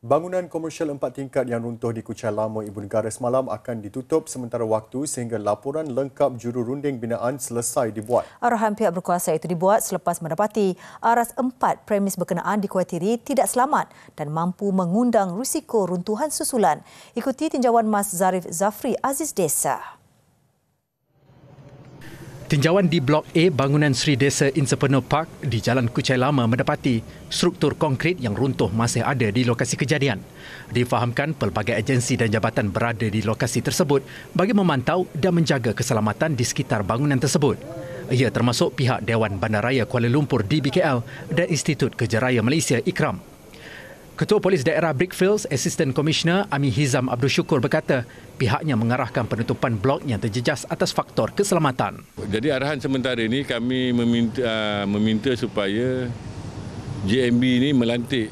Bangunan komersial empat tingkat yang runtuh di Kuching Lama Ibu Negara semalam akan ditutup sementara waktu sehingga laporan lengkap jururunding binaan selesai dibuat. Arahan pihak berkuasa itu dibuat selepas mendapati aras empat premis berkenaan dikhuatiri tidak selamat dan mampu mengundang risiko runtuhan susulan. Ikuti tinjauan Mas Zarif Zafri Aziz Desa. Tinjauan di Blok A bangunan Sri Desa Insepenuh Park di Jalan Kucai Lama mendapati struktur konkrit yang runtuh masih ada di lokasi kejadian. Difahamkan pelbagai agensi dan jabatan berada di lokasi tersebut bagi memantau dan menjaga keselamatan di sekitar bangunan tersebut. Ia termasuk pihak Dewan Bandaraya Kuala Lumpur DBKL dan Institut Kejaraya Malaysia IKRAM. Ketua Polis Daerah Brickfields, Assistant Commissioner Ami Hizam Abdul Syukur berkata, pihaknya mengarahkan penutupan blok yang terjejas atas faktor keselamatan. Jadi arahan sementara ini kami meminta, ah, meminta supaya JMB ini melantik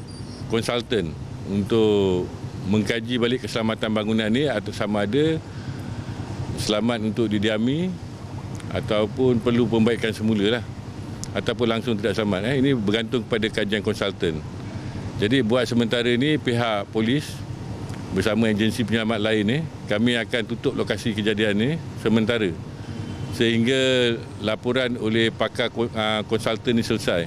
konsultan untuk mengkaji balik keselamatan bangunan ini atau sama ada selamat untuk didiami ataupun perlu pembaikan semula lah ataupun langsung tidak selamat. Eh. Ini bergantung kepada kajian konsultan. Jadi buat sementara ini pihak polis bersama agensi penyelamat lain ini kami akan tutup lokasi kejadian ini sementara sehingga laporan oleh pakar ah, konsultan ini selesai.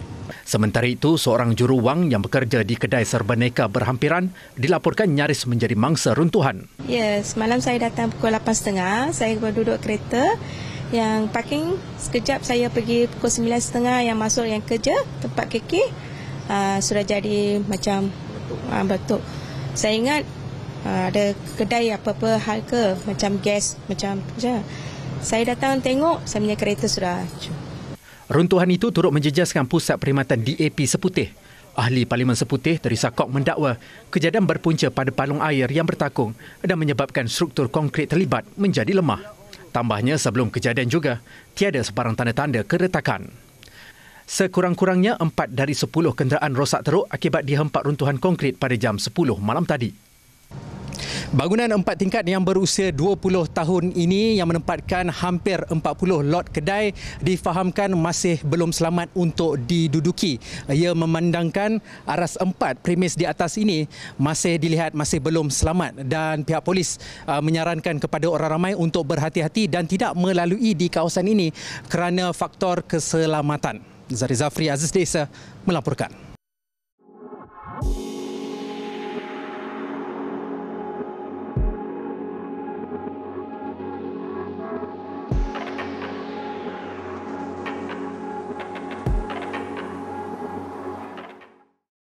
Sementara itu, seorang juru wang yang bekerja di kedai serba neka berhampiran dilaporkan nyaris menjadi mangsa runtuhan. Ya, yes, semalam saya datang pukul 8.30, saya berduduk kereta yang parking sekejap saya pergi pukul 9.30 yang masuk yang kerja tempat KK Ah, sudah jadi macam uh, batuk. Saya ingat uh, ada kedai apa-apa hal ke macam gas macam je. Saya datang tengok saya punya kereta sudah hancur. Runtuhan itu turut menjejaskan pusat perkhidmatan DAP Seputih. Ahli Parlimen Seputih dari Sakok mendakwa kejadian berpunca pada palung air yang bertakung dan menyebabkan struktur konkrit terlibat menjadi lemah. Tambahnya sebelum kejadian juga, tiada sebarang tanda-tanda keretakan. Sekurang-kurangnya 4 dari 10 kenderaan rosak teruk akibat dihempak runtuhan konkrit pada jam 10 malam tadi. Bangunan empat tingkat yang berusia 20 tahun ini yang menempatkan hampir 40 lot kedai difahamkan masih belum selamat untuk diduduki. Ia memandangkan aras empat premis di atas ini masih dilihat masih belum selamat dan pihak polis uh, menyarankan kepada orang ramai untuk berhati-hati dan tidak melalui di kawasan ini kerana faktor keselamatan. Zari Zafri Aziz Desa melaporkan.